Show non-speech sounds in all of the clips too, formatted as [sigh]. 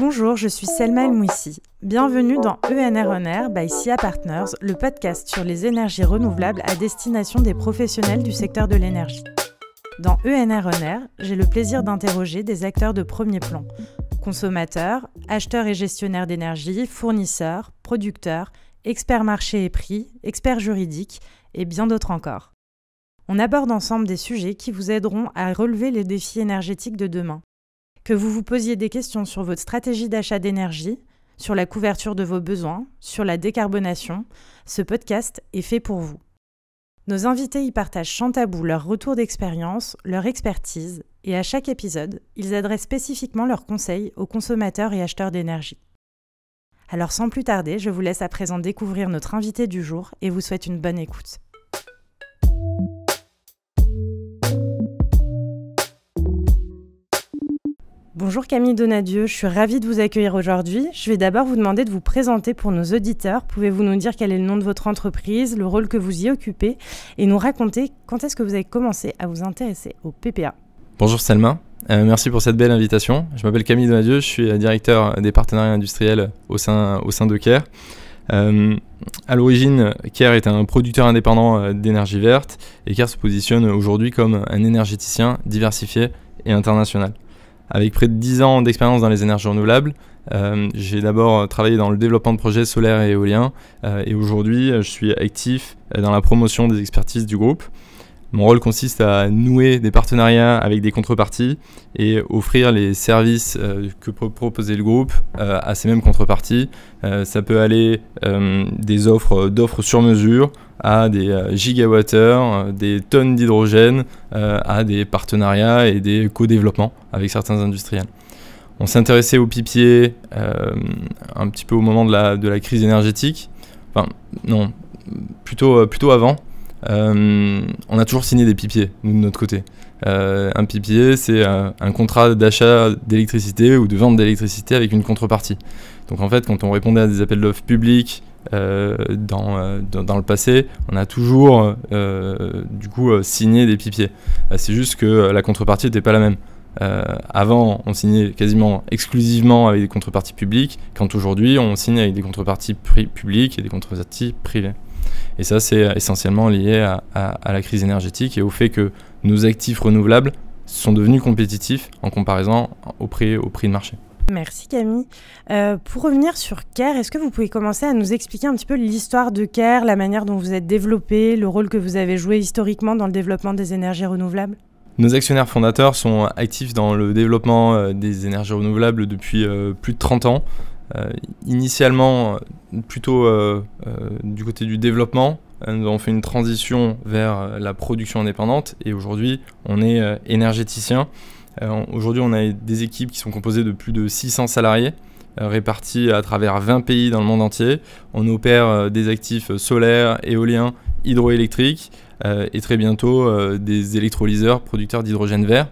Bonjour, je suis Selma Mouissi. Bienvenue dans e Air by SIA Partners, le podcast sur les énergies renouvelables à destination des professionnels du secteur de l'énergie. Dans e Air, j'ai le plaisir d'interroger des acteurs de premier plan consommateurs, acheteurs et gestionnaires d'énergie, fournisseurs, producteurs, experts marché et prix, experts juridiques et bien d'autres encore on aborde ensemble des sujets qui vous aideront à relever les défis énergétiques de demain. Que vous vous posiez des questions sur votre stratégie d'achat d'énergie, sur la couverture de vos besoins, sur la décarbonation, ce podcast est fait pour vous. Nos invités y partagent sans tabou leur retour d'expérience, leur expertise, et à chaque épisode, ils adressent spécifiquement leurs conseils aux consommateurs et acheteurs d'énergie. Alors sans plus tarder, je vous laisse à présent découvrir notre invité du jour et vous souhaite une bonne écoute. Bonjour Camille Donadieu, je suis ravie de vous accueillir aujourd'hui. Je vais d'abord vous demander de vous présenter pour nos auditeurs. Pouvez-vous nous dire quel est le nom de votre entreprise, le rôle que vous y occupez et nous raconter quand est-ce que vous avez commencé à vous intéresser au PPA Bonjour Selma, euh, merci pour cette belle invitation. Je m'appelle Camille Donadieu, je suis directeur des partenariats industriels au sein, de CARE. Euh, à l'origine, CARE est un producteur indépendant euh, d'énergie verte et CARE se positionne aujourd'hui comme un énergéticien diversifié et international. Avec près de 10 ans d'expérience dans les énergies renouvelables, euh, j'ai d'abord travaillé dans le développement de projets solaires et éoliens euh, et aujourd'hui je suis actif euh, dans la promotion des expertises du groupe. Mon rôle consiste à nouer des partenariats avec des contreparties et offrir les services euh, que peut proposer le groupe euh, à ces mêmes contreparties. Euh, ça peut aller des offres d'offres sur mesure à des gigawattheures, des tonnes d'hydrogène, à des partenariats et des co-développements avec certains industriels. On s'intéressait au pipiers un petit peu au moment de la, de la crise énergétique. Enfin, non, plutôt, plutôt avant. Euh, on a toujours signé des pipiers, nous, de notre côté. Euh, un pipier, c'est euh, un contrat d'achat d'électricité ou de vente d'électricité avec une contrepartie. Donc en fait, quand on répondait à des appels d'offres publics dans, dans, dans, le passé, on a toujours du coup signé des pipiers. c'est juste que la contrepartie n'était pas la même. avant, on signait quasiment exclusivement avec des contreparties publiques, quand aujourd'hui, on signe avec des contreparties publiques et des contreparties privées. Et ça, c'est essentiellement lié à, la crise énergétique et au fait que nos actifs renouvelables sont devenus compétitifs en comparaison au prix, au prix de marché. Merci Camille. Euh, pour revenir sur CARE, est-ce que vous pouvez commencer à nous expliquer un petit peu l'histoire de CARE, la manière dont vous êtes développé, le rôle que vous avez joué historiquement dans le développement des énergies renouvelables nos actionnaires fondateurs sont actifs dans le développement euh, des énergies renouvelables depuis euh, plus de 30 ans. Euh, initialement euh, plutôt euh, du côté du développement, nous avons fait une transition vers la production indépendante et aujourd'hui on est énergéticien. aujourd'hui on a des équipes qui sont composées de plus de 600 salariés répartis à travers 20 pays dans le monde entier. On opère des actifs solaires, éoliens, hydroélectriques et très bientôt des électrolyseurs producteurs d'hydrogène vert.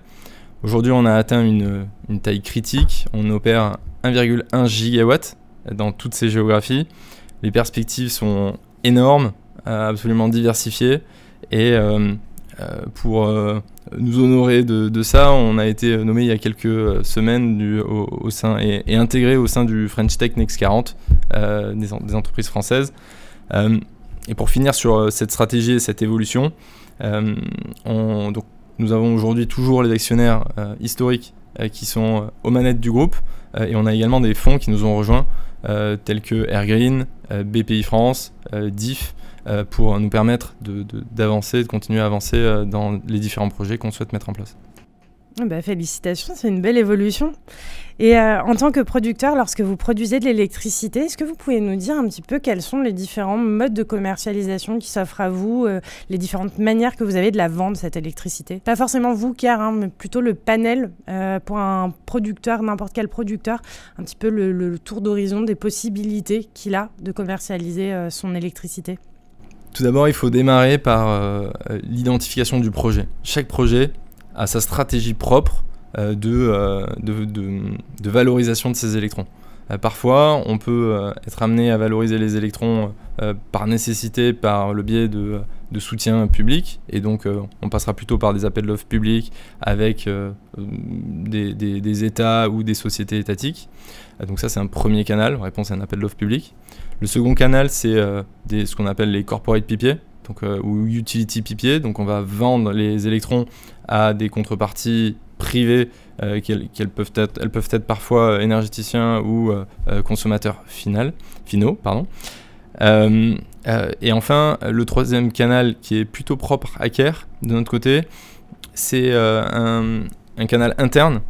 Aujourd'hui on a atteint une, taille critique, on opère 1,1 gigawatt dans toutes ces géographies. Les perspectives sont énormes, euh, absolument diversifiées. Et euh, euh, pour nous honorer de, ça, on a été nommé il y a quelques semaines au, sein, et, intégré au sein du French Tech Next 40 des, entreprises françaises. et pour finir sur cette stratégie et cette évolution, nous avons aujourd'hui toujours les actionnaires historiques qui sont aux manettes du groupe. Euh, et on a également des fonds qui nous ont rejoints, euh, tels que Airgreen, euh, BPI France, DIF, pour nous permettre d'avancer, de, de continuer à avancer dans les différents projets qu'on souhaite mettre en place. Ah bah, félicitations, c'est une belle évolution. Et euh, en tant que producteur, lorsque vous produisez de l'électricité, est-ce que vous pouvez nous dire un petit peu quels sont les différents modes de commercialisation qui s'offrent à vous, euh, les différentes manières que vous avez de la vendre, cette électricité Pas forcément vous, car, hein, mais plutôt le panel euh, pour un producteur, n'importe quel producteur, un petit peu le tour d'horizon des possibilités qu'il a de commercialiser son électricité. Tout d'abord, il faut démarrer par l'identification du projet. Chaque projet à sa stratégie propre euh, euh, de, de, valorisation de ses électrons. Euh, parfois, on peut être amené à valoriser les électrons par nécessité, par le biais de, soutien public, et donc on passera plutôt par des appels d'offres publics avec des, États ou des sociétés étatiques. donc ça, c'est un premier canal, réponse à un appel d'offres public. Le second canal, c'est ce qu'on appelle les corporate pipiers donc, euh, ou utility pipier, donc on va vendre les électrons à des contreparties privées euh, qu'elles peuvent être, elles peuvent être parfois euh, énergéticiens ou consommateurs finaux. Pardon. et enfin, le troisième canal qui est plutôt propre à CARE de notre côté, c'est un, canal interne.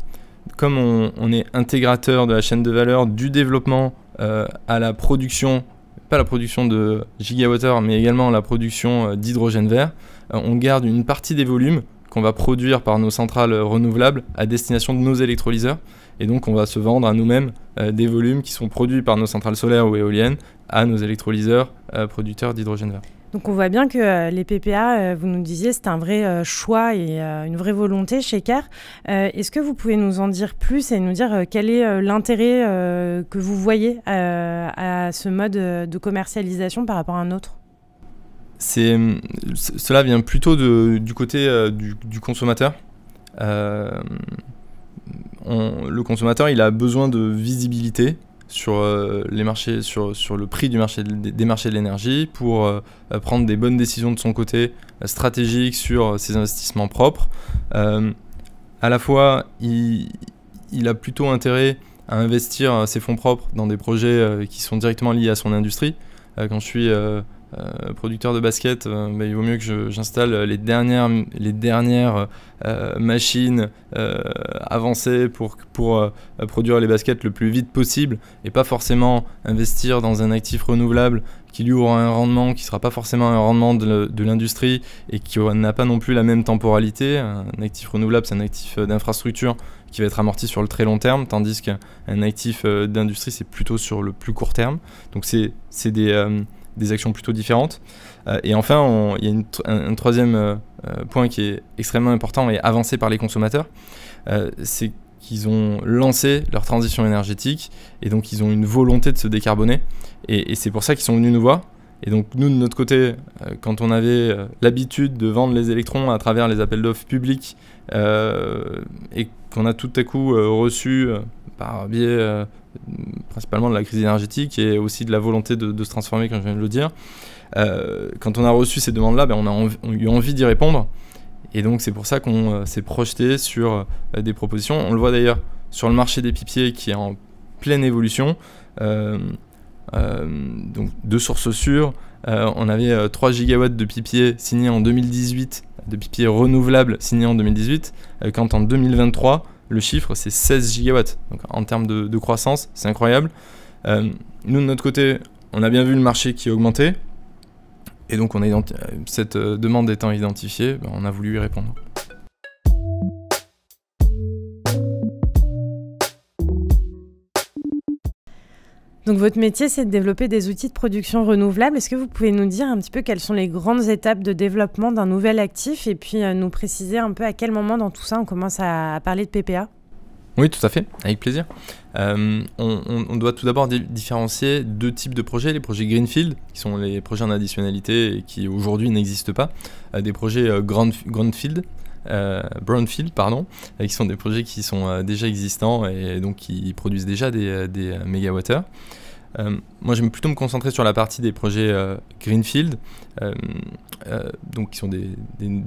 Comme on, on, est intégrateur de la chaîne de valeur, du développement à la production pas la production de gigawattheures, mais également la production euh, d'hydrogène vert, euh, on garde une partie des volumes qu'on va produire par nos centrales euh, renouvelables à destination de nos électrolyseurs. Et donc, on va se vendre à nous-mêmes des volumes qui sont produits par nos centrales solaires ou éoliennes à nos électrolyseurs producteurs d'hydrogène vert. Donc on voit bien que euh, les PPA, euh, vous nous disiez, c'est un vrai euh, choix et une vraie volonté chez CARE. Est-ce que vous pouvez nous en dire plus et nous dire quel est l'intérêt que vous voyez à ce mode de commercialisation par rapport à un autre hum, cela vient plutôt du côté du, consommateur. le consommateur, il a besoin de visibilité sur euh, les marchés, sur, le prix du marché des marchés de l'énergie pour euh, euh, prendre des bonnes décisions de son côté stratégiques sur ses investissements propres. à la fois, il, il, a plutôt intérêt à investir ses fonds propres dans des projets qui sont directement liés à son industrie. quand je suis euh, producteur de baskets, euh, bah, il vaut mieux que j'installe euh, les dernières, les dernières machines avancées pour, pour produire les baskets le plus vite possible et pas forcément investir dans un actif renouvelable qui lui aura un rendement qui ne sera pas forcément un rendement de, de l'industrie et qui n'a pas non plus la même temporalité. Un actif renouvelable, c'est un actif d'infrastructure qui va être amorti sur le très long terme, tandis qu'un actif d'industrie, c'est plutôt sur le plus court terme. Donc c'est des des actions plutôt différentes. Euh, et enfin, il y a un, troisième euh, euh, point qui est extrêmement important et avancé par les consommateurs, c'est qu'ils ont lancé leur transition énergétique et donc ils ont une volonté de se décarboner. Et, c'est pour ça qu'ils sont venus nous voir. Et donc nous, de notre côté, quand on avait l'habitude de vendre les électrons à travers les appels d'offres publics et qu'on a tout à coup reçu par biais principalement de la crise énergétique et aussi de la volonté de, se transformer, comme je viens de le dire. Euh, quand on a reçu ces demandes-là, ben, on, a eu envie d'y répondre. Et donc c'est pour ça qu'on euh, s'est projeté sur euh, des propositions. On le voit d'ailleurs sur le marché des pipiers qui est en pleine évolution. donc de sources sûres, on avait 3 gigawatts de pipiers signés en 2018, de pipiers renouvelables signés en 2018, quand en 2023 le chiffre, c'est 16 gigawatts. Donc en termes de, croissance, c'est incroyable. Euh, nous, de notre côté, on a bien vu le marché qui a augmenté Et donc, on a euh, cette euh, demande étant identifiée, ben, on a voulu y répondre. Donc votre métier, c'est de développer des outils de production renouvelable. Est-ce que vous pouvez nous dire un petit peu quelles sont les grandes étapes de développement d'un nouvel actif et puis euh, nous préciser un peu à quel moment dans tout ça on commence à parler de PPA oui, tout à fait, avec plaisir. Euh, on, doit tout d'abord différencier deux types de projets, les projets Greenfield, qui sont les projets en additionnalité et qui aujourd'hui n'existent pas, des projets euh, grand Grandfield, euh, brownfield, pardon, euh, qui sont des projets qui sont euh, déjà existants et donc qui produisent déjà des, des mégawattheures. moi, j'aime plutôt me concentrer sur la partie des projets Greenfield, donc qui sont des,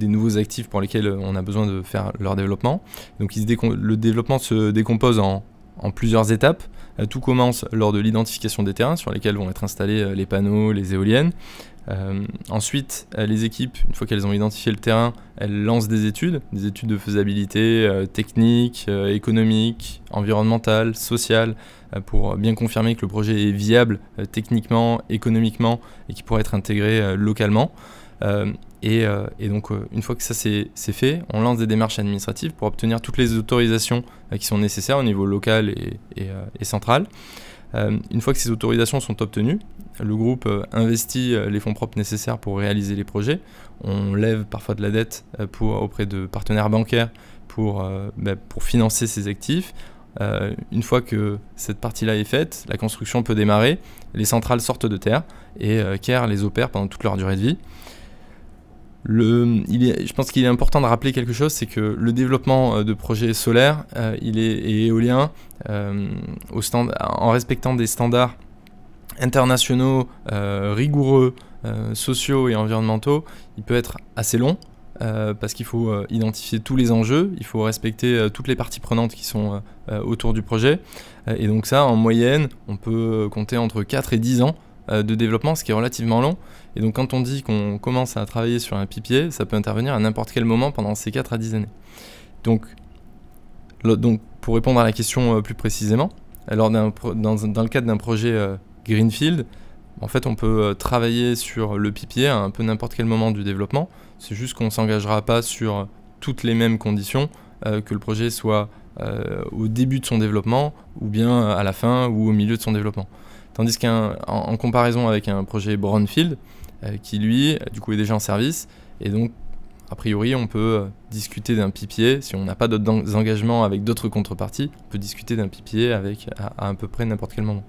nouveaux actifs pour lesquels on a besoin de faire leur développement. Donc, se le développement se décompose en, en plusieurs étapes. tout commence lors de l'identification des terrains sur lesquels vont être installés les panneaux, les éoliennes. Euh, ensuite, euh, les équipes, une fois qu'elles ont identifié le terrain, elles lancent des études, des études de faisabilité euh, technique, économique, environnementale, sociale, pour bien confirmer que le projet est viable techniquement, économiquement et qu'il pourrait être intégré localement. Et, donc, une fois que ça c'est fait, on lance des démarches administratives pour obtenir toutes les autorisations qui sont nécessaires au niveau local et central. Euh, une fois que ces autorisations sont obtenues, le groupe euh, investit euh, les fonds propres nécessaires pour réaliser les projets. On lève parfois de la dette auprès de partenaires bancaires pour, bah, financer ces actifs. une fois que cette partie-là est faite, la construction peut démarrer, les centrales sortent de terre et euh, les opère pendant toute leur durée de vie il je pense qu'il est important de rappeler quelque chose, c'est que le développement euh, de projets solaires euh, il est, et éoliens, euh, en respectant des standards internationaux rigoureux, sociaux et environnementaux, il peut être assez long. parce qu'il faut identifier tous les enjeux, il faut respecter toutes les parties prenantes qui sont autour du projet. et donc ça, en moyenne, on peut compter entre 4 et 10 ans de développement, ce qui est relativement long. Et donc quand on dit qu'on commence à travailler sur un pipier, ça peut intervenir à n'importe quel moment pendant ces 4 à 10 années. Donc, pour répondre à la question euh, plus précisément, alors dans, le cadre d'un projet euh, Greenfield, en fait on peut euh, travailler sur le pipier à un peu n'importe quel moment du développement, c'est juste qu'on ne s'engagera pas sur toutes les mêmes conditions, que le projet soit au début de son développement, ou bien à la fin, ou au milieu de son développement. Tandis qu'en en, comparaison avec un projet Brownfield, euh, qui lui, du coup, est déjà en service, et donc, a priori, on peut euh, discuter d'un pipier, si on n'a pas d'autres engagements avec d'autres contreparties, on peut discuter d'un pipier avec, à peu près n'importe quel moment.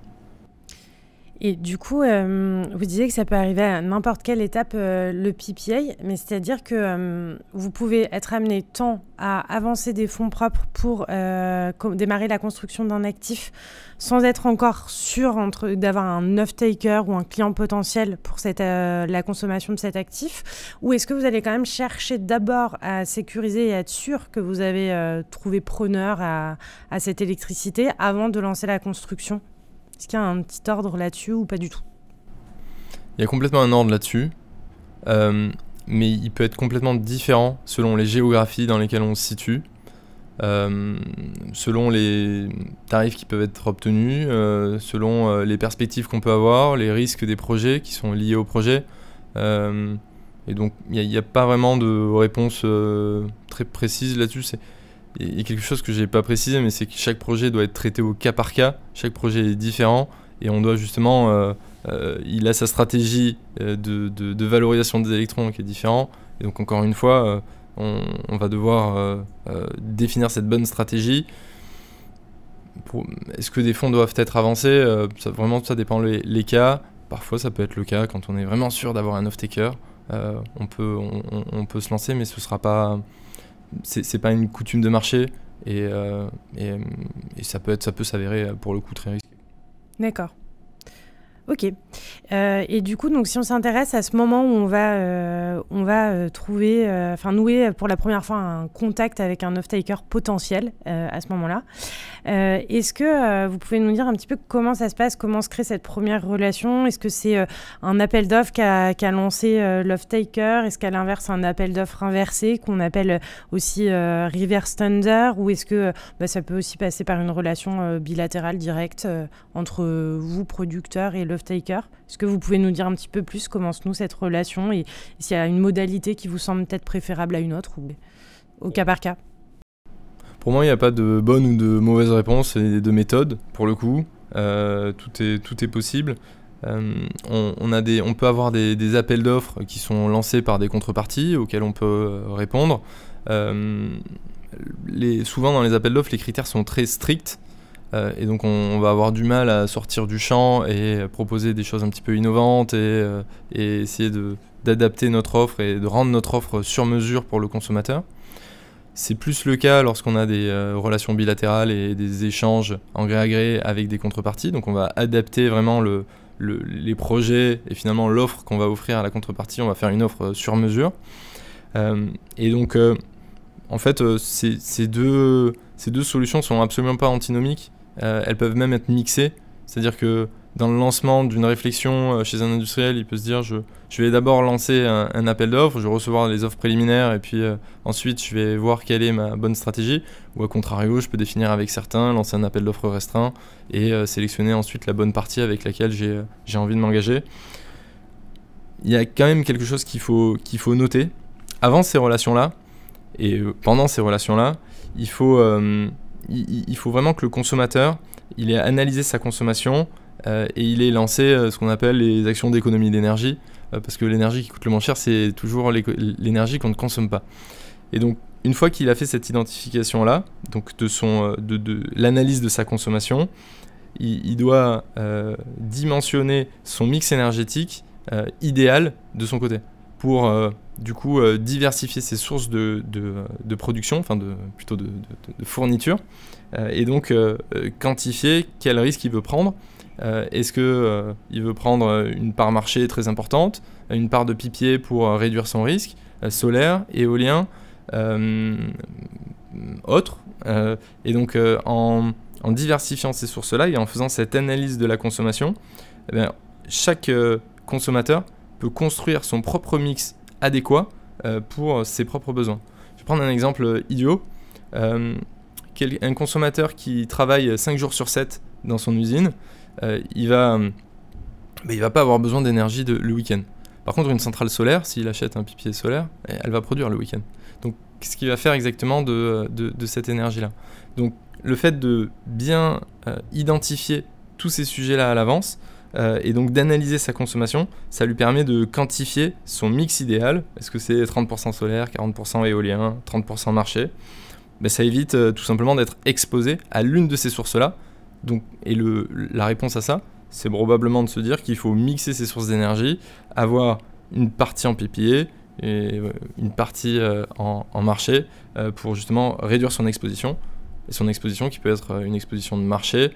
Et du coup, euh, vous disiez que ça peut arriver à n'importe quelle étape, euh, le PPA, mais c'est-à-dire que euh, vous pouvez être amené tant à avancer des fonds propres pour démarrer la construction d'un actif sans être encore sûr d'avoir un off-taker ou un client potentiel pour la consommation de cet actif, ou est-ce que vous allez quand même chercher d'abord à sécuriser et être sûr que vous avez trouvé preneur à cette électricité avant de lancer la construction est-ce qu'il y a un petit ordre là-dessus ou pas du tout Il y a complètement un ordre là-dessus, euh, mais il peut être complètement différent selon les géographies dans lesquelles on se situe. Euh, selon les tarifs qui peuvent être obtenus, euh, selon les perspectives qu'on peut avoir, les risques des projets qui sont liés au projet. et donc il n'y a, pas vraiment de réponse très précise là-dessus il y a quelque chose que j'ai pas précisé, mais c'est que chaque projet doit être traité au cas par cas. Chaque projet est différent et on doit justement, euh, euh, il a sa stratégie euh, de, de, valorisation des électrons qui est différente. Et donc encore une fois, on, va devoir définir cette bonne stratégie. Est-ce que des fonds doivent être avancés Vraiment, ça dépend les, les, cas. Parfois, ça peut être le cas quand on est vraiment sûr d'avoir un off-taker. on, peut, on, peut se lancer, mais ce ne sera pas c'est pas une coutume de marché et, euh, ça peut être ça peut s'avérer euh, pour le coup très risqué. D'accord. Ok. Euh, et du coup, donc, si on s'intéresse à ce moment où on va, euh, on va euh, trouver, enfin nouer pour la première fois un contact avec un off-taker potentiel à ce moment-là, est-ce que vous pouvez nous dire un petit peu comment ça se passe, comment se crée cette première relation Est-ce que c'est un appel d'offres qu'a lancé l'off-taker Est-ce qu'à l'inverse, un appel d'offres inversé qu'on appelle aussi reverse thunder Ou est-ce que bah, ça peut aussi passer par une relation bilatérale directe entre vous, producteur, et le Taker. Est-ce que vous pouvez nous dire un petit peu plus comment se noue cette relation et, s'il y a une modalité qui vous semble peut-être préférable à une autre ou au cas par cas Pour moi, il n'y a pas de bonne ou de mauvaise réponse et de méthode pour le coup. Euh, tout, est, tout est possible. Euh, on, a des, on peut avoir des, appels d'offres qui sont lancés par des contreparties auxquelles on peut euh, répondre. les, souvent dans les appels d'offres, les critères sont très stricts. Euh, et donc on, va avoir du mal à sortir du champ et proposer des choses un petit peu innovantes et, euh, essayer d'adapter notre offre et de rendre notre offre sur mesure pour le consommateur. C'est plus le cas lorsqu'on a des euh, relations bilatérales et des échanges en gré à gré avec des contreparties. Donc on va adapter vraiment les projets et finalement l'offre qu'on va offrir à la contrepartie. On va faire une offre sur mesure. et donc en fait, ces, deux, ces deux solutions sont absolument pas antinomiques. Euh, elles peuvent même être mixées. C'est-à-dire que dans le lancement d'une réflexion euh, chez un industriel, il peut se dire je, je vais d'abord lancer un, appel d'offres, je vais recevoir les offres préliminaires et puis euh, ensuite je vais voir quelle est ma bonne stratégie. Ou à contrario, je peux définir avec certains, lancer un appel d'offres restreint et sélectionner ensuite la bonne partie avec laquelle j'ai, envie de m'engager. Il y a quand même quelque chose qu'il faut, qu'il faut noter. Avant ces relations-là et pendant ces relations-là, il faut il, faut vraiment que le consommateur, il ait analysé sa consommation euh, et il ait lancé euh, ce qu'on appelle les actions d'économie d'énergie, euh, parce que l'énergie qui coûte le moins cher, c'est toujours l'énergie qu'on ne consomme pas. Et donc, une fois qu'il a fait cette identification-là, donc de, son, de, l'analyse de sa consommation, il doit dimensionner son mix énergétique idéal de son côté pour euh, du coup euh, diversifier ses sources de, de, production, enfin de, plutôt de, fourniture, euh, et donc quantifier quel risque il veut prendre. Est-ce qu'il il veut prendre une part marché très importante, une part de pipier pour réduire son risque, solaire, éolien, autre Et donc en, en, diversifiant ces sources-là et en faisant cette analyse de la consommation, eh chaque consommateur peut construire son propre mix adéquat euh, pour ses propres besoins. Je vais prendre un exemple euh, idiot. Euh, un consommateur qui travaille 5 jours sur 7 dans son usine, il va va pas avoir besoin d'énergie le week-end. Par contre, une centrale solaire, s'il achète un pipier solaire, eh, elle va produire le week-end. Donc, qu'est-ce qu'il va faire exactement de, cette énergie-là Donc, le fait de bien identifier tous ces sujets-là à l'avance, euh, et donc d'analyser sa consommation, ça lui permet de quantifier son mix idéal. Est-ce que c'est 30% solaire, 40% éolien, 30% marché ben, Ça évite euh, tout simplement d'être exposé à l'une de ces sources-là. Donc, et le, la réponse à ça, c'est probablement de se dire qu'il faut mixer ces sources d'énergie, avoir une partie en PPA et euh, une partie en, en, marché pour justement réduire son exposition. Et son exposition qui peut être une exposition de marché,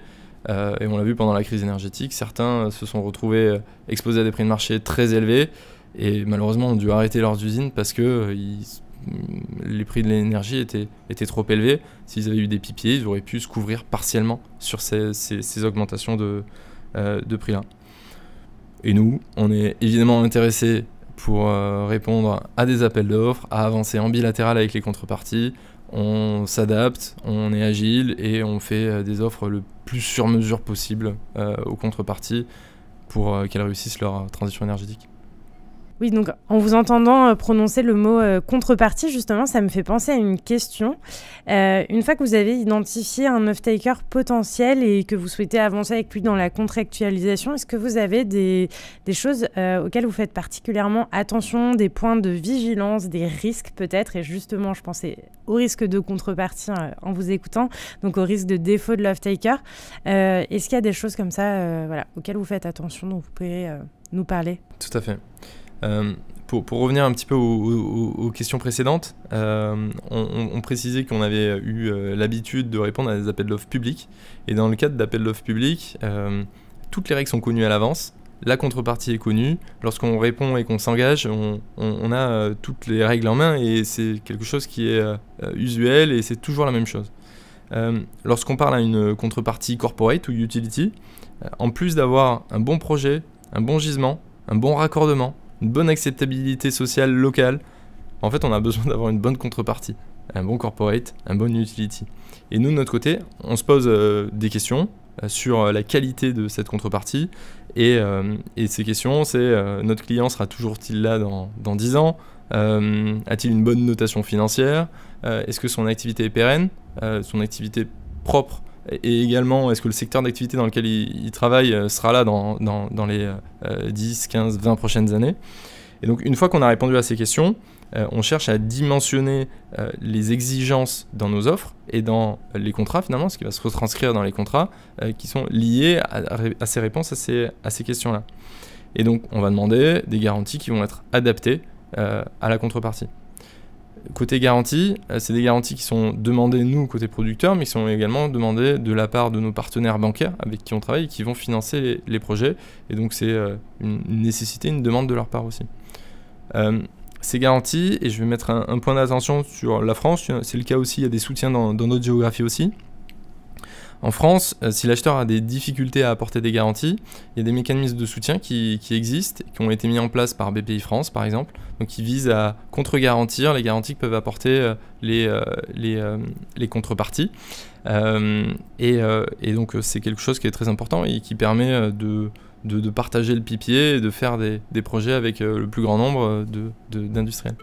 euh, et on l'a vu pendant la crise énergétique, certains se sont retrouvés euh, exposés à des prix de marché très élevés et malheureusement ont dû arrêter leurs usines parce que euh, mm, les prix de l'énergie étaient, étaient, trop élevés. S'ils avaient eu des pipiers, ils auraient pu se couvrir partiellement sur ces, ces, augmentations de, de prix-là. Et nous, on est évidemment intéressés pour répondre à des appels d'offres, à avancer en bilatéral avec les contreparties, on s'adapte, on est agile et on fait euh, des offres le plus sur mesure possible euh, aux contreparties pour euh, qu'elles réussissent leur transition énergétique. Oui, donc en vous entendant euh, prononcer le mot euh, contrepartie, justement, ça me fait penser à une question. Euh, une fois que vous avez identifié un off-taker potentiel et que vous souhaitez avancer avec lui dans la contractualisation, est-ce que vous avez des, choses auxquelles vous faites particulièrement attention, des points de vigilance, des risques peut-être Et justement, je pensais au risque de contrepartie en vous écoutant, donc au risque de défaut de l'off-taker. est-ce qu'il y a des choses comme ça voilà, auxquelles vous faites attention, dont vous pouvez nous parler Tout à fait. Euh, pour, revenir un petit peu aux, questions précédentes, euh, on, précisait qu'on avait eu euh, l'habitude de répondre à des appels d'offres publics. Et dans le cadre d'appels d'offres publics, toutes les règles sont connues à l'avance. La contrepartie est connue. Lorsqu'on répond et qu'on s'engage, on, on, a toutes les règles en main et c'est quelque chose qui est usuel et c'est toujours la même chose. Lorsqu'on parle à une contrepartie corporate ou utility, en plus d'avoir un bon projet, un bon gisement, un bon raccordement, une bonne acceptabilité sociale locale. En fait, on a besoin [laughs] d'avoir une bonne contrepartie, un bon corporate, un bon utility. Et nous, de notre côté, on se pose euh, des questions euh, sur euh, la qualité de cette contrepartie. Et, ces questions, c'est notre client sera toujours-il t là dans, dans 10 ans A-t-il une bonne notation financière Est-ce que son activité est pérenne Son activité propre et également, est-ce que le secteur d'activité dans lequel il, travaille euh, sera là dans, les 10, 15, 20 prochaines années Et donc, une fois qu'on a répondu à ces questions, euh, on cherche à dimensionner euh, les exigences dans nos offres et dans les contrats finalement, ce qui va se retranscrire dans les contrats qui sont liés à, ces réponses à ces questions-là. Et donc on va demander des garanties qui vont être adaptées à la contrepartie côté garantie, euh, c'est des garanties qui sont demandées, nous, côté producteur, mais qui sont également demandées de la part de nos partenaires bancaires avec qui on travaille et qui vont financer les, projets. Et donc, c'est euh, une, nécessité, une demande de leur part aussi. Euh, ces garanties, et je vais mettre un, point d'attention sur la France, c'est le cas aussi, il y a des soutiens dans notre géographie aussi. En France, euh, si l'acheteur a des difficultés à apporter des garanties, il y a des mécanismes de soutien qui, existent, qui ont été mis en place par BPI France par exemple, donc qui visent à contre-garantir les garanties que peuvent apporter euh, les, euh, les, contreparties. Et, donc c'est quelque chose qui est très important et qui permet de, de, partager le pipier et de faire des, projets avec le plus grand nombre d'industriels.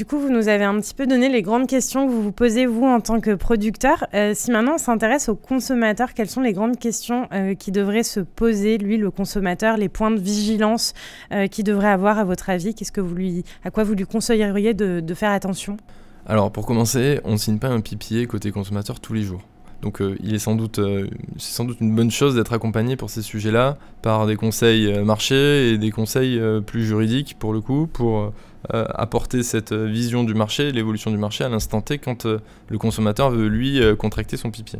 Du coup, vous nous avez un petit peu donné les grandes questions que vous vous posez, vous, en tant que producteur. Euh, si maintenant on s'intéresse au consommateur, quelles sont les grandes questions euh, qui devraient se poser, lui, le consommateur, les points de vigilance euh, qu'il devrait avoir, à votre avis Qu'est-ce que vous lui, À quoi vous lui conseilleriez de, de faire attention Alors, pour commencer, on ne signe pas un pipier côté consommateur tous les jours. Donc euh, il est sans doute, euh, c'est sans doute une bonne chose d'être accompagné pour ces sujets-là par des conseils marché euh, marchés et des conseils plus juridiques pour le coup, pour apporter cette vision du marché, l'évolution du marché à l'instant T quand le consommateur veut lui contracter son pipier.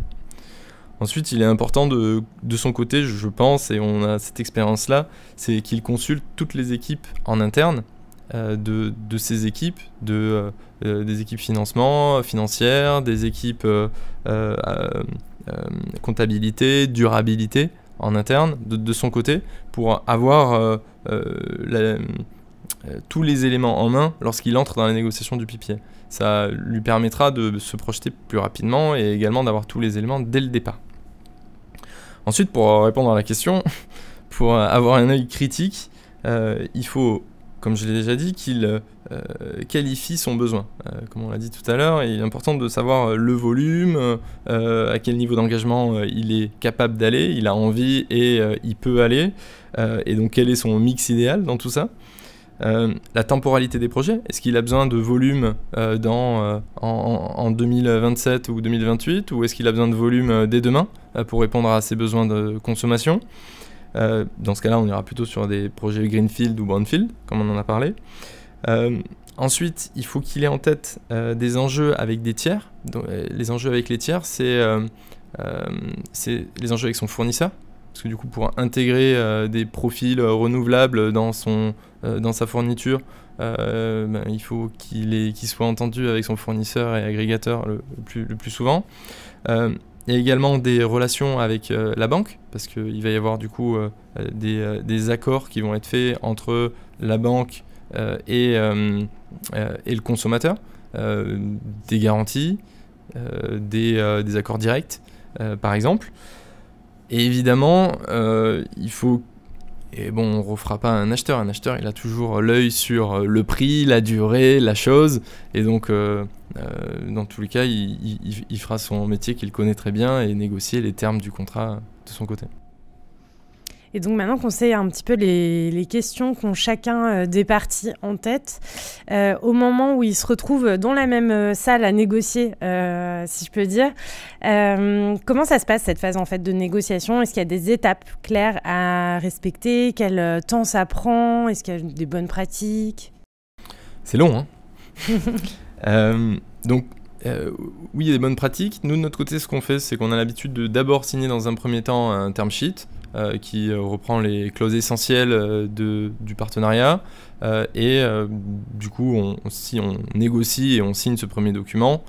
Ensuite, il est important de, de son côté, je pense, et on a cette expérience-là, c'est qu'il consulte toutes les équipes en interne euh, de, ses équipes, de, euh, euh, des équipes financement, financières, des équipes comptabilité, durabilité en interne, de, de son côté, pour avoir tous les éléments en main lorsqu'il entre dans la négociation du pipier. Ça lui permettra de se projeter plus rapidement et également d'avoir tous les éléments dès le départ. Ensuite, pour répondre à la question, [laughs] pour avoir un œil critique, il faut comme je l'ai déjà dit, qu'il euh, qualifie son besoin. Euh, comme on l'a dit tout à l'heure, il est important de savoir euh, le volume, à quel niveau d'engagement il est capable d'aller, il a envie et il peut aller, et donc quel est son mix idéal dans tout ça. la temporalité des projets, est-ce qu'il a besoin de volume dans, en, 2027 ou 2028, ou est-ce qu'il a besoin de volume dès demain pour répondre à ses besoins de consommation euh, dans ce cas-là, on ira plutôt sur des projets Greenfield ou Brownfield, comme on en a parlé. Euh, ensuite, il faut qu'il ait en tête euh, des enjeux avec des tiers. les enjeux avec les tiers, c'est les enjeux avec son fournisseur. Parce que du coup, pour intégrer des profils renouvelables dans, sa fourniture, ben, il faut qu'il soit entendu avec son fournisseur et agrégateur le plus, souvent. Il y a également des relations avec euh, la banque, parce qu'il va y avoir du coup euh, des, euh, des, accords qui vont être faits entre la banque et, et, le consommateur, des garanties, des, des, accords directs, par exemple. Et évidemment, il faut et bon, on refera pas un acheteur. Un acheteur, il a toujours l'œil sur euh, le prix, la durée, la chose. Et donc, euh, euh, dans tous les cas, il, il fera son métier qu'il connaît très bien et négocier les termes du contrat de son côté. Et donc maintenant qu'on sait un petit peu les, questions qu'ont chacun euh, des partis en tête, euh, au moment où ils se retrouvent dans la même euh, salle à négocier, si je peux dire, comment ça se passe cette phase en fait de négociation Est-ce qu'il y a des étapes claires à respecter Quel temps ça prend Est-ce qu'il y a des bonnes pratiques C'est long, hein [laughs] Donc oui, il y a des bonnes pratiques. Nous, de notre côté, ce qu'on fait, c'est qu'on a l'habitude de d'abord signer dans un premier temps un term sheet euh, qui euh, reprend les clauses essentielles euh, de, du partenariat. et du coup, on, si on négocie et on signe ce premier document,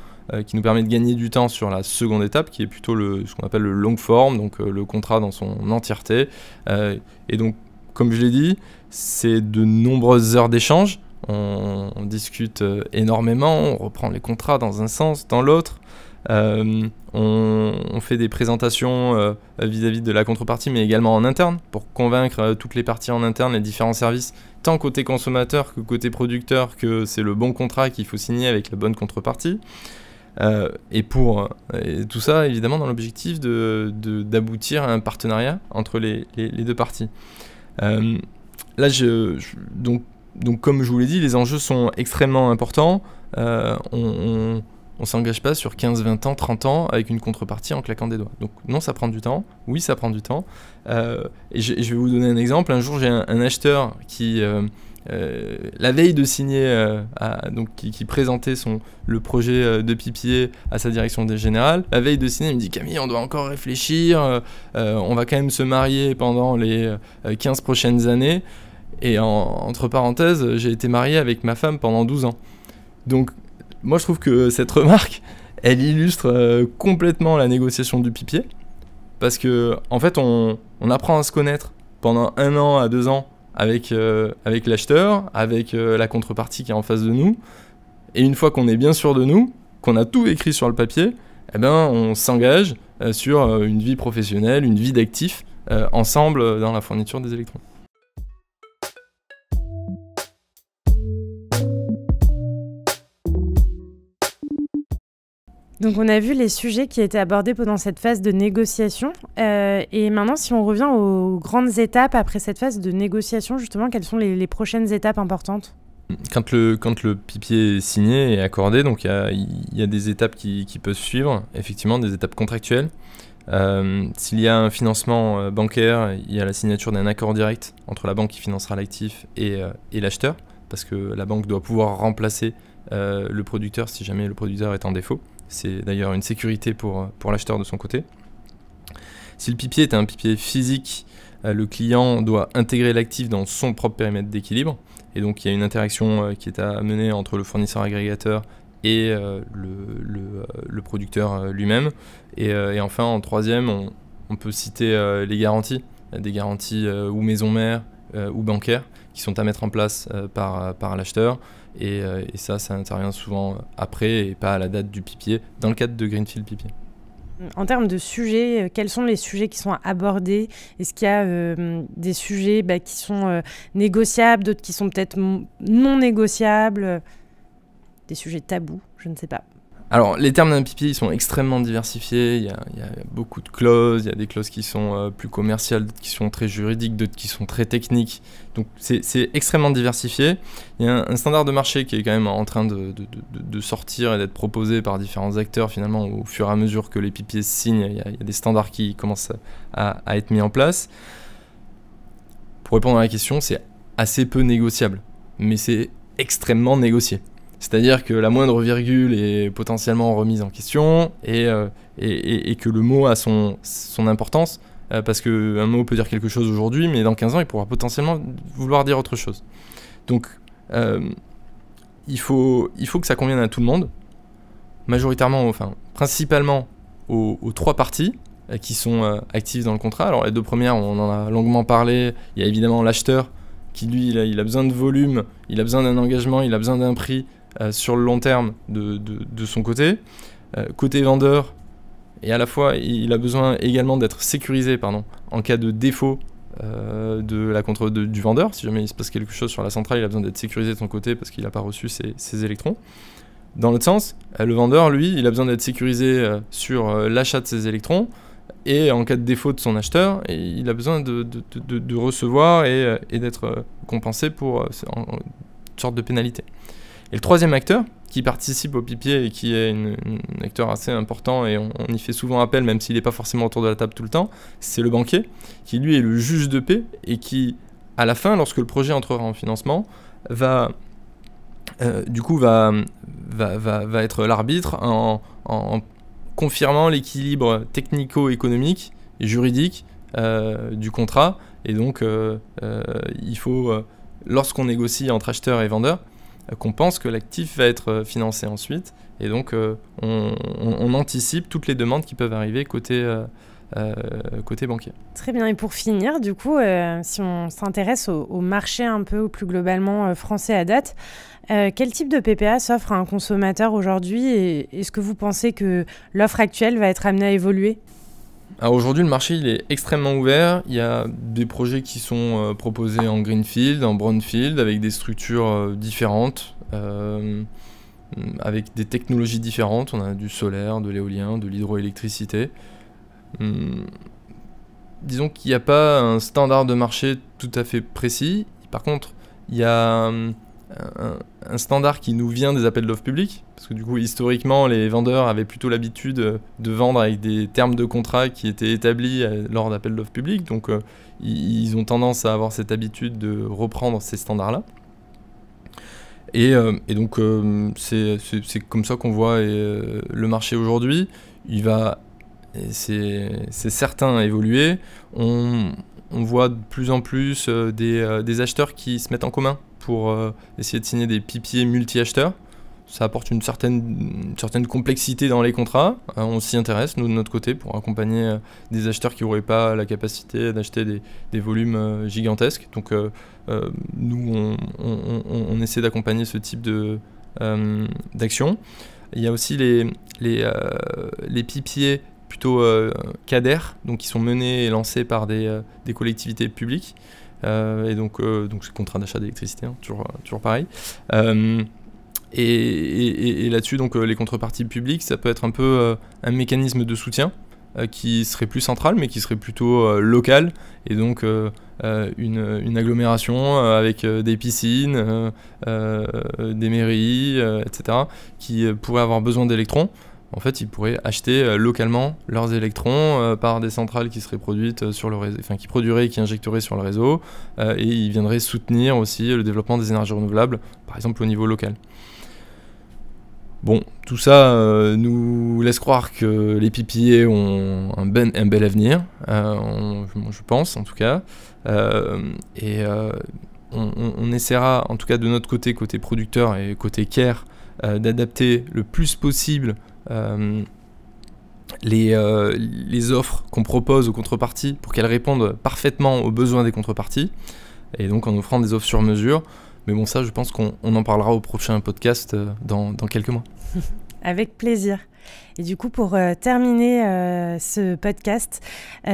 qui nous permet de gagner du temps sur la seconde étape, qui est plutôt le, ce qu'on appelle le long form, donc le contrat dans son entièreté. et donc, comme je l'ai dit, c'est de nombreuses heures d'échange. on, discute énormément, on reprend les contrats dans un sens, dans l'autre. Euh, on, fait des présentations euh, vis-à-vis de la contrepartie, mais également en interne, pour convaincre euh, toutes les parties en interne, les différents services, tant côté consommateur que côté producteur, que c'est le bon contrat qu'il faut signer avec la bonne contrepartie. et pour tout ça, évidemment, dans l'objectif d'aboutir de, d'aboutir à un partenariat entre les, deux parties. là, donc, donc, comme je vous l'ai dit, les enjeux sont extrêmement importants. On s'engage pas sur 15, 20 ans, 30 ans avec une contrepartie en claquant des doigts. Donc non, ça prend du temps. Oui, ça prend du temps. Euh, et je, vais vous donner un exemple. Un jour, j'ai un, acheteur qui, euh, euh, la veille de signer, donc qui, présentait son, le projet de Pipier à sa direction générale, la veille de signer, il me dit Camille, on doit encore réfléchir. on va quand même se marier pendant les 15 prochaines années. Et entre parenthèses, j'ai été marié avec ma femme pendant 12 ans. Donc moi, je trouve que cette remarque, elle illustre euh, complètement la négociation du pipier. Parce que, en fait, on, apprend à se connaître pendant un an à deux ans avec, euh, avec l'acheteur, avec euh, la contrepartie qui est en face de nous. Et une fois qu'on est bien sûr de nous, qu'on a tout écrit sur le papier, eh ben, on s'engage sur une vie professionnelle, une vie d'actif, ensemble dans la fourniture des électrons. Donc on a vu les sujets qui étaient abordés pendant cette phase de négociation. Euh, et maintenant, si on revient aux grandes étapes après cette phase de négociation, justement, quelles sont les, prochaines étapes importantes quand le, quand le pipier est signé et accordé, donc il y, a des étapes qui, qui, peuvent suivre, effectivement, des étapes contractuelles. Euh, s'il y a un financement euh, bancaire, il y a la signature d'un accord direct entre la banque qui financera l'actif et, et l'acheteur, parce que la banque doit pouvoir remplacer le producteur si jamais le producteur est en défaut. C'est d'ailleurs une sécurité pour, l'acheteur de son côté. Si le pipier est un pipier physique, euh, le client doit intégrer l'actif dans son propre périmètre d'équilibre. Et donc il y a une interaction euh, qui est à mener entre le fournisseur agrégateur et euh, le, producteur lui-même. Et, enfin, en troisième, on, on, peut citer les garanties, des garanties ou maison mère ou bancaires qui sont à mettre en place par, par l'acheteur. Euh, et, ça, ça intervient souvent après et pas à la date du pipier, dans le cadre de Greenfield Pipier. En termes de sujets, euh, quels sont les sujets qui sont abordés Est-ce qu'il y a euh, des sujets bah, qui sont négociables, d'autres qui sont peut-être non négociables Des sujets tabous, je ne sais pas. Alors, les termes d'un ils sont extrêmement diversifiés. Il y, a, beaucoup de clauses. Il y a des clauses qui sont euh, plus commerciales, d'autres qui sont très juridiques, d'autres qui sont très techniques. Donc, c'est extrêmement diversifié. Il y a un, standard de marché qui est quand même en train de, sortir et d'être proposé par différents acteurs, finalement, au fur et à mesure que les pipiers signent. Il y, a, des standards qui commencent à être mis en place. Pour répondre à la question, c'est assez peu négociable, mais c'est extrêmement négocié. C'est-à-dire que la moindre virgule est potentiellement remise en question et, euh, et, et, que le mot a son, son importance, euh, parce parce qu'un mot peut dire quelque chose aujourd'hui, mais dans 15 ans, il pourra potentiellement vouloir dire autre chose. Donc, euh, il, faut, il faut que ça convienne à tout le monde, majoritairement, enfin, principalement aux, trois parties, qui sont actives dans le contrat. Alors les deux premières, on en a longuement parlé. Il y a évidemment l'acheteur qui lui, il a, besoin de volume, il a besoin d'un engagement, il a besoin d'un prix, euh, sur le long terme de, de, son côté. Euh, côté vendeur, et à la fois il a besoin également d'être sécurisé pardon, en cas de défaut euh, de la contre du vendeur. Si jamais il se passe quelque chose sur la centrale, il a besoin d'être sécurisé de son côté parce qu'il n'a pas reçu ses, ses électrons. Dans l'autre sens, le vendeur, lui, il a besoin d'être sécurisé sur l'achat de ses électrons et en cas de défaut de son acheteur, il a besoin de, de, de recevoir et, et d'être compensé pour une sorte de pénalité. Et le troisième acteur, qui participe au pipier et qui est un acteur assez important et on, y fait souvent appel même s'il n'est pas forcément autour de la table tout le temps, c'est le banquier qui lui est le juge de paix et qui à la fin lorsque le projet entrera en financement va euh, du coup va, va, va, être l'arbitre en, confirmant l'équilibre technico-économique et juridique euh, du contrat et donc euh, il faut lorsqu'on négocie entre acheteur et vendeur euh, qu'on pense que l'actif va être euh, financé ensuite. Et donc, euh, on, anticipe toutes les demandes qui peuvent arriver côté, côté banquier. Très bien. Et pour finir, du coup, si on s'intéresse au, marché un peu plus globalement français à date, quel type de PPA s'offre à un consommateur aujourd'hui et est-ce que vous pensez que l'offre actuelle va être amenée à évoluer aujourd'hui, le marché il est extrêmement ouvert. Il y a des projets qui sont euh, proposés en greenfield, en brownfield, avec des structures euh, différentes, euh, avec des technologies différentes. On a du solaire, de l'éolien, de l'hydroélectricité. Hum, disons qu'il n'y a pas un standard de marché tout à fait précis. Par contre, il y a hum, un, standard qui nous vient des appels d'offres publics, parce que du coup, historiquement, les vendeurs avaient plutôt l'habitude de vendre avec des termes de contrat qui étaient établis euh, lors d'appels d'offres publics, donc euh, ils ont tendance à avoir cette habitude de reprendre ces standards-là. Et, euh, donc, c'est comme ça qu'on voit le marché aujourd'hui. Il va, c'est certain, évoluer. On, voit de plus en plus des acheteurs qui se mettent en commun pour euh, essayer de signer des pipiers multi-acheteurs. Ça apporte une certaine, complexité dans les contrats. Euh, on s'y intéresse, nous, de notre côté, pour accompagner euh, des acheteurs qui n'auraient pas la capacité d'acheter des, volumes gigantesques. Donc, nous, on, essaie d'accompagner ce type d'action. Il y a aussi les, pipiers plutôt cadaires, donc qui sont menés et lancés par des collectivités publiques. Euh, et donc, euh, donc c'est contrat d'achat d'électricité, hein, toujours, toujours pareil. Euh, et, là-dessus, donc les contreparties publiques, ça peut être un peu un mécanisme de soutien qui serait plus central, mais qui serait plutôt local, et donc une, une, agglomération avec des piscines, des mairies, etc., qui pourraient avoir besoin d'électrons en fait, ils pourraient acheter euh, localement leurs électrons euh, par des centrales qui seraient produites euh, sur le réseau, enfin qui produiraient et qui injecteraient sur le réseau, et ils viendraient soutenir aussi le développement des énergies renouvelables, par exemple au niveau local. Bon, tout ça nous laisse croire que les PPA e ont un, ben, un bel avenir, je pense en tout cas, et on, on, essaiera en tout cas de notre côté, côté producteur et côté care, d'adapter le plus possible euh, les, euh, les, offres qu'on propose aux contreparties pour qu'elles répondent parfaitement aux besoins des contreparties, et donc en offrant des offres sur mesure. Mais bon, ça, je pense qu'on en parlera au prochain podcast euh, dans, quelques mois. [laughs] Avec plaisir. Et du coup, pour terminer ce podcast,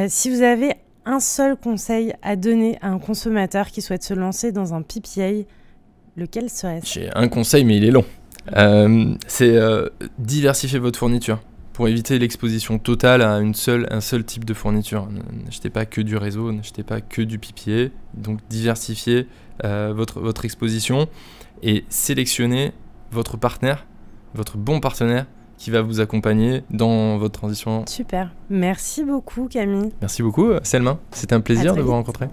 si vous avez un seul conseil à donner à un consommateur qui souhaite se lancer dans un PPA, lequel serait-ce J'ai un conseil, mais il est long. Euh, c'est euh, diversifier votre fourniture pour éviter l'exposition totale à une seule, un seul type de fourniture. N'achetez pas que du réseau, n'achetez pas que du pipier Donc diversifiez euh, votre, votre exposition et sélectionnez votre partenaire, votre bon partenaire qui va vous accompagner dans votre transition. Super. Merci beaucoup Camille. Merci beaucoup Selma. C'était un plaisir de vous rencontrer.